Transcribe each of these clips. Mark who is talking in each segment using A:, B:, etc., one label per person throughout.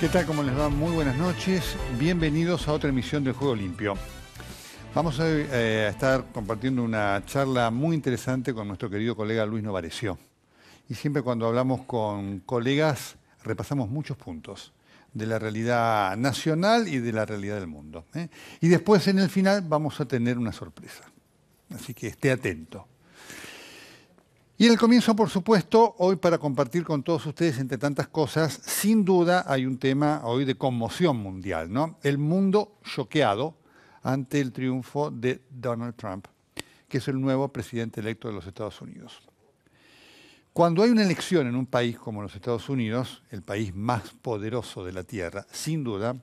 A: ¿Qué tal? ¿Cómo les va? Muy buenas noches. Bienvenidos a otra emisión del Juego Limpio. Vamos eh, a, estar compartiendo una charla muy interesante con nuestro querido colega Luis Novareció. Y siempre cuando hablamos con colegas repasamos muchos puntos de la realidad nacional y de la realidad del mundo. ¿eh? Y después en el final vamos a tener una sorpresa. Así que esté atento. Y en el comienzo, por supuesto, hoy para compartir con todos ustedes, entre tantas cosas, sin duda hay un tema hoy de conmoción mundial, ¿no? El mundo choqueado ante el triunfo de Donald Trump, que es el nuevo presidente electo de los Estados Unidos. Cuando hay una elección en un país como los Estados Unidos, el país más poderoso de la Tierra, sin duda,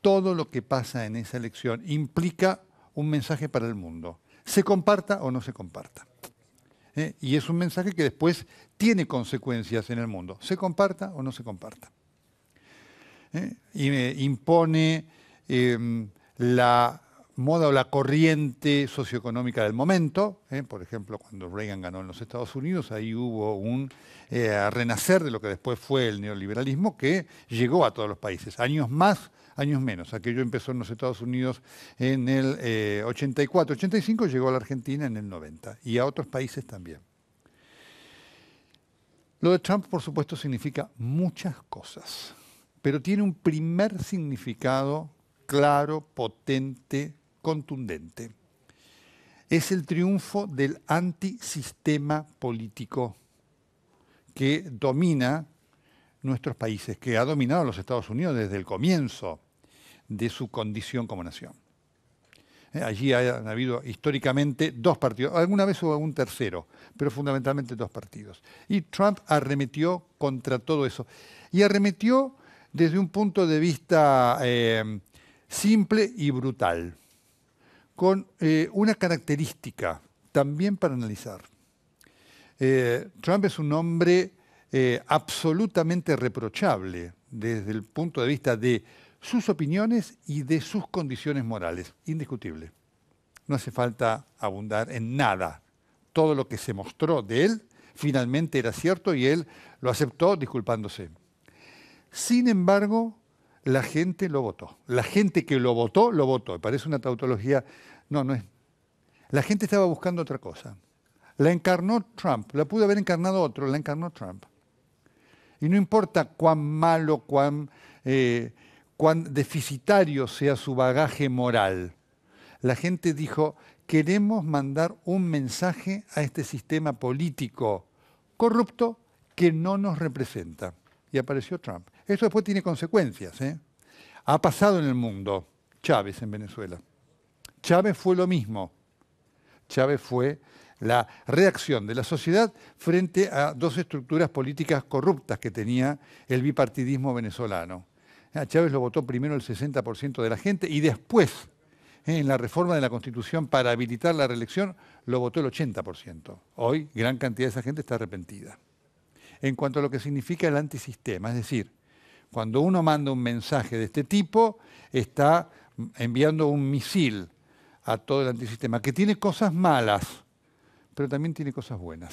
A: todo lo que pasa en esa elección implica un mensaje para el mundo, se comparta o no se comparta. ¿eh? y es un mensaje que después tiene consecuencias en el mundo, se comparta o no se comparta. ¿eh? Y impone em, la moda o la corriente socioeconómica del momento. ¿eh? Por ejemplo, cuando Reagan ganó en los Estados Unidos, ahí hubo un renacer de lo que después fue el neoliberalismo que llegó a todos los países. Años más años menos. Aquello empezó en los Estados Unidos en el 84, eh, 85, llegó a la Argentina en el 90 y a otros países también. Lo de Trump, por supuesto, significa muchas cosas, pero tiene un primer significado claro, potente, contundente. Es el triunfo del antisistema político que domina nuestros países, que ha dominado a los Estados Unidos desde el comienzo de su condición como nación. Eh, allí ha, habido históricamente dos partidos, alguna vez hubo un tercero, pero fundamentalmente dos partidos. Y Trump arremetió contra todo eso. Y arremetió desde un punto de vista eh, simple y brutal, con eh, una característica también para analizar. Trump es un hombre absolutamente reprochable desde el punto de vista de sus opiniones y de sus condiciones morales. Indiscutible. No hace falta abundar en nada. Todo lo que se mostró de él finalmente era cierto y él lo aceptó disculpándose. Sin embargo, la gente lo votó. La gente que lo votó, lo votó. Parece una tautología. No, no es. La gente estaba buscando otra cosa. La encarnó Trump. La pudo haber encarnado otro. La encarnó Trump. Y no importa cuán malo, cuán eh, cuán deficitario sea su bagaje moral. La gente dijo, queremos mandar un mensaje a este sistema político corrupto que no nos representa. Y apareció Trump. Eso después tiene consecuencias. ¿eh? Ha pasado en el mundo. Chávez en Venezuela. Chávez fue lo mismo. Chávez fue la reacción de la sociedad frente a dos estructuras políticas corruptas que tenía el bipartidismo venezolano. A ah, Chávez lo votó primero el 60% de la gente y después, eh, en la reforma de la Constitución para habilitar la reelección, lo votó el 80%. Hoy, gran cantidad de esa gente está arrepentida. En cuanto a lo que significa el antisistema, es decir, cuando uno manda un mensaje de este tipo, está enviando un misil a todo el antisistema, que tiene cosas malas, pero también tiene cosas buenas,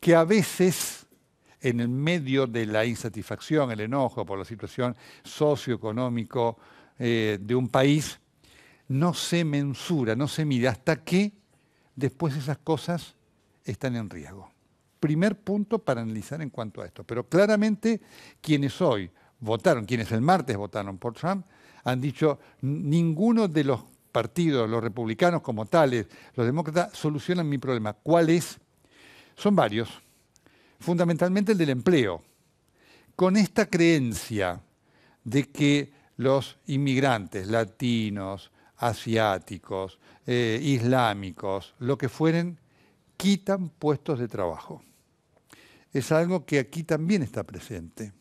A: que a veces en el medio de la insatisfacción, el enojo por la situación socioeconómico eh, de un país, no se mensura, no se mide hasta que después esas cosas están en riesgo. Primer punto para analizar en cuanto a esto. Pero claramente quienes hoy votaron, quienes el martes votaron por Trump, han dicho ninguno de los partidos, los republicanos como tales, los demócratas, solucionan mi problema. ¿Cuál es? Son varios fundamentalmente el del empleo, con esta creencia de que los inmigrantes latinos, asiáticos, eh, islámicos, lo que fueren, quitan puestos de trabajo. Es algo que aquí también está presente.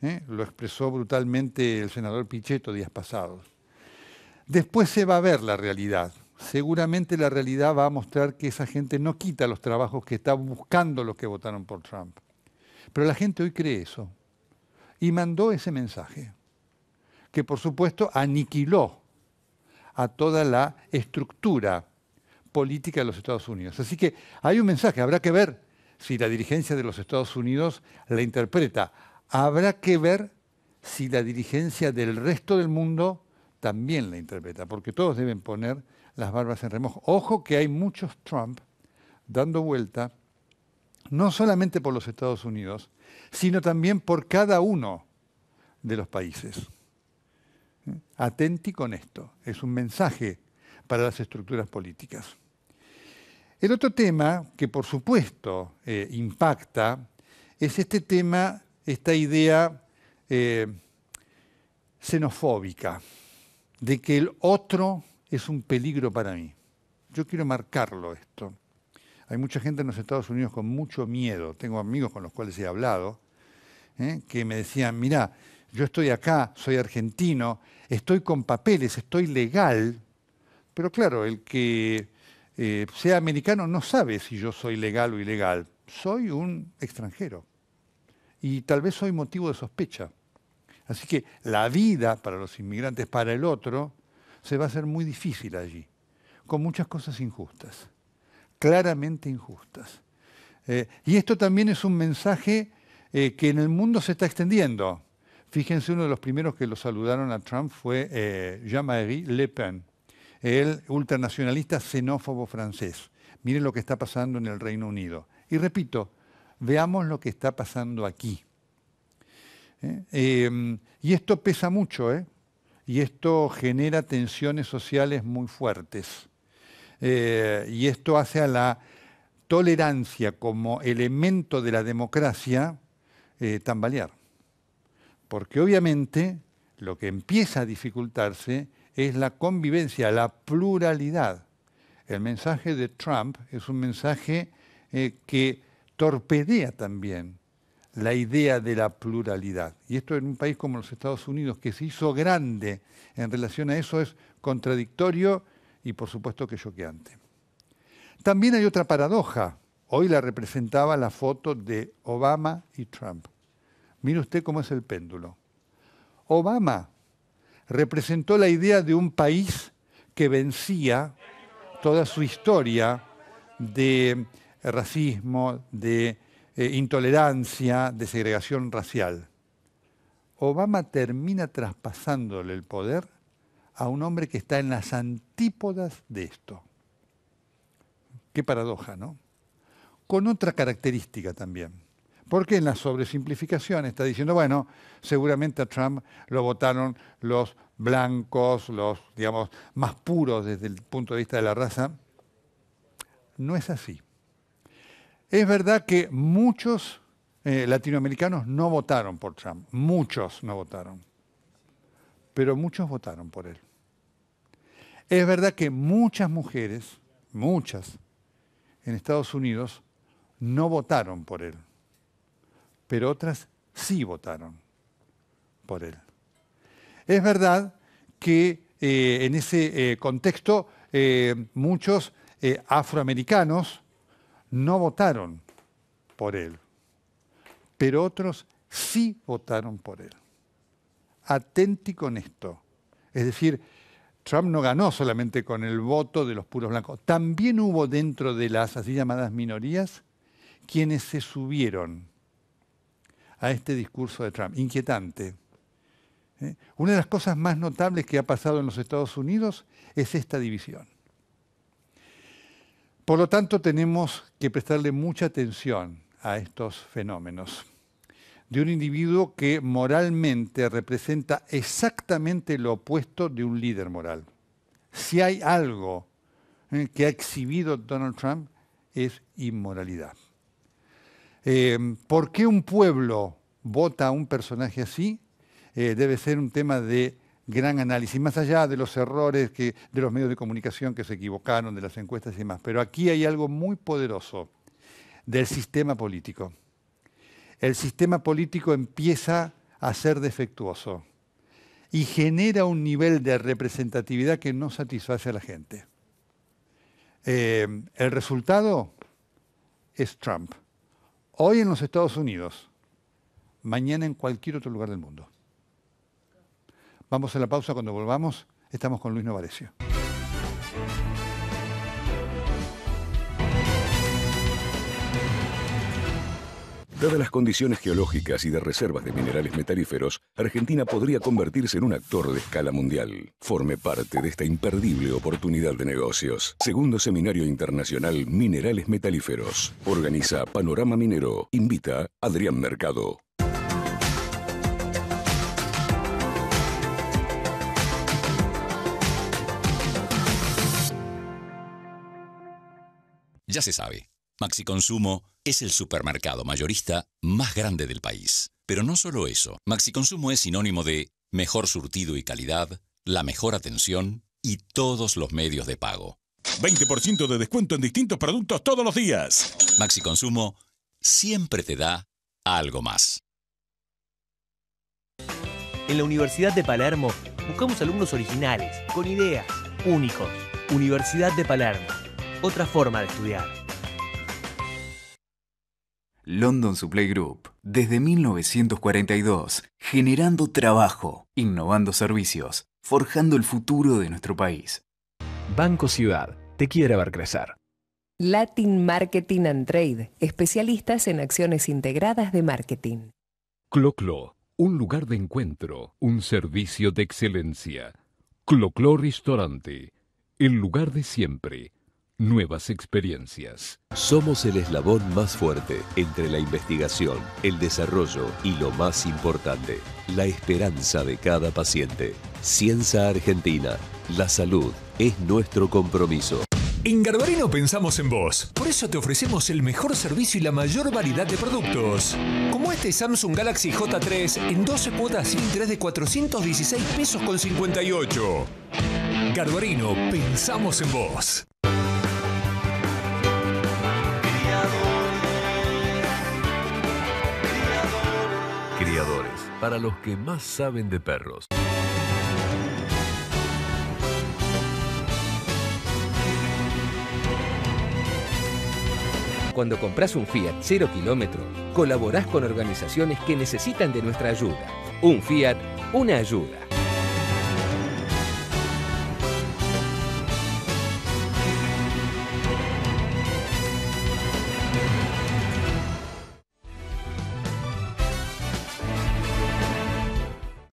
A: ¿eh? Lo expresó brutalmente el senador Pichetto días pasados. Después se va a ver la realidad seguramente la realidad va a mostrar que esa gente no quita los trabajos que están buscando los que votaron por Trump. Pero la gente hoy cree eso y mandó ese mensaje, que por supuesto aniquiló a toda la estructura política de los Estados Unidos. Así que hay un mensaje, habrá que ver si la dirigencia de los Estados Unidos la interpreta, habrá que ver si la dirigencia del resto del mundo también la interpreta, porque todos deben poner las barbas en remojo. Ojo que hay muchos Trump dando vuelta, no solamente por los Estados Unidos, sino también por cada uno de los países. Atenti con esto, es un mensaje para las estructuras políticas. El otro tema que por supuesto eh, impacta es este tema, esta idea eh, xenofóbica, de que el otro es un peligro para mí. Yo quiero marcarlo esto. Hay mucha gente en los Estados Unidos con mucho miedo. Tengo amigos con los cuales he hablado ¿eh? que me decían, mira, yo estoy acá, soy argentino, estoy con papeles, estoy legal, pero claro, el que eh, sea americano no sabe si yo soy legal o ilegal. Soy un extranjero y tal vez soy motivo de sospecha. Así que la vida para los inmigrantes, para el otro, se va a hacer muy difícil allí, con muchas cosas injustas, claramente injustas. Eh, y esto también es un mensaje eh, que en el mundo se está extendiendo. Fíjense, uno de los primeros que lo saludaron a Trump fue eh, Jean-Marie Le Pen, el ultranacionalista xenófobo francés. Miren lo que está pasando en el Reino Unido. Y repito, veamos lo que está pasando aquí. y esto pesa mucho, ¿eh? y esto genera tensiones sociales muy fuertes. Eh, y esto hace a la tolerancia como elemento de la democracia eh, tambalear. Porque obviamente lo que empieza a dificultarse es la convivencia, la pluralidad. El mensaje de Trump es un mensaje eh, que torpedea también la idea de la pluralidad. Y esto en un país como los Estados Unidos, que se hizo grande en relación a eso, es contradictorio y por supuesto que choqueante. También hay otra paradoja. Hoy la representaba la foto de Obama y Trump. Mire usted cómo es el péndulo. Obama representó la idea de un país que vencía toda su historia de racismo, de eh, intolerancia, desegregación racial. Obama termina traspasándole el poder a un hombre que está en las antípodas de esto. Qué paradoja, ¿no? Con otra característica también. Porque en la sobresimplificación está diciendo, bueno, seguramente a Trump lo votaron los blancos, los, digamos, más puros desde el punto de vista de la raza. No es así. Es verdad que muchos eh, latinoamericanos no votaron por Trump, muchos no votaron, pero muchos votaron por él. Es verdad que muchas mujeres, muchas, en Estados Unidos no votaron por él, pero otras sí votaron por él. Es verdad que eh, en ese eh, contexto muchos afroamericanos no votaron por él, pero otros sí votaron por él. Aténtico en esto. Es decir, Trump no ganó solamente con el voto de los puros blancos, también hubo dentro de las así llamadas minorías quienes se subieron a este discurso de Trump, inquietante. ¿Eh? Una de las cosas más notables que ha pasado en los Estados Unidos es esta división. Por lo tanto, tenemos que prestarle mucha atención a estos fenómenos de un individuo que moralmente representa exactamente lo opuesto de un líder moral. Si hay algo eh, que ha exhibido Donald Trump es inmoralidad. Eh, ¿Por qué un pueblo vota a un personaje así? Eh, debe ser un tema de gran análisis, más allá de los errores que, de los medios de comunicación que se equivocaron, de las encuestas y demás. Pero aquí hay algo muy poderoso del sistema político. El sistema político empieza a ser defectuoso y genera un nivel de representatividad que no satisface a la gente. Eh, el resultado es Trump. Hoy en los Estados Unidos, mañana en cualquier otro lugar del mundo. Vamos a la pausa cuando volvamos. Estamos con Luis Novarecio. Dadas las condiciones geológicas y de reservas de minerales metalíferos, Argentina podría convertirse en un actor de escala mundial. Forme parte de esta imperdible oportunidad de negocios. Segundo Seminario Internacional Minerales Metalíferos. Organiza Panorama Minero. Invita Adrián Mercado. Ya se sabe, Maxi Consumo es el supermercado mayorista más grande del país. Pero no solo eso, Maxi Consumo es sinónimo de mejor surtido y calidad, la mejor atención y todos los medios de pago. 20% de descuento en distintos productos todos los días. Maxi Consumo siempre te da algo más. En la Universidad de Palermo buscamos alumnos originales, con ideas, únicos. Universidad de Palermo otra forma de estudiar. London Supply Group, desde 1942, generando trabajo, innovando servicios, forjando el futuro de nuestro país. Banco Ciudad, te quiere ver crecer. Latin Marketing and Trade, especialistas en acciones integradas de marketing. Cloclo, un lugar de encuentro, un servicio de excelencia. Cloclo Restaurante, el lugar de siempre nuevas experiencias. Somos el eslabón más fuerte entre la investigación, el desarrollo y lo más importante, la esperanza de cada paciente. Ciencia Argentina, la salud es nuestro compromiso. En Garbarino pensamos en vos. Por eso te ofrecemos el mejor servicio y la mayor variedad de productos. Como este Samsung Galaxy J3 en 12 cuotas sin 3 de 416 pesos con 58. Garbarino, pensamos en vos. para los que más saben de perros. Cuando compras un Fiat 0 kilómetro, colaborás con organizaciones que necesitan de nuestra ayuda. Un Fiat, una ayuda.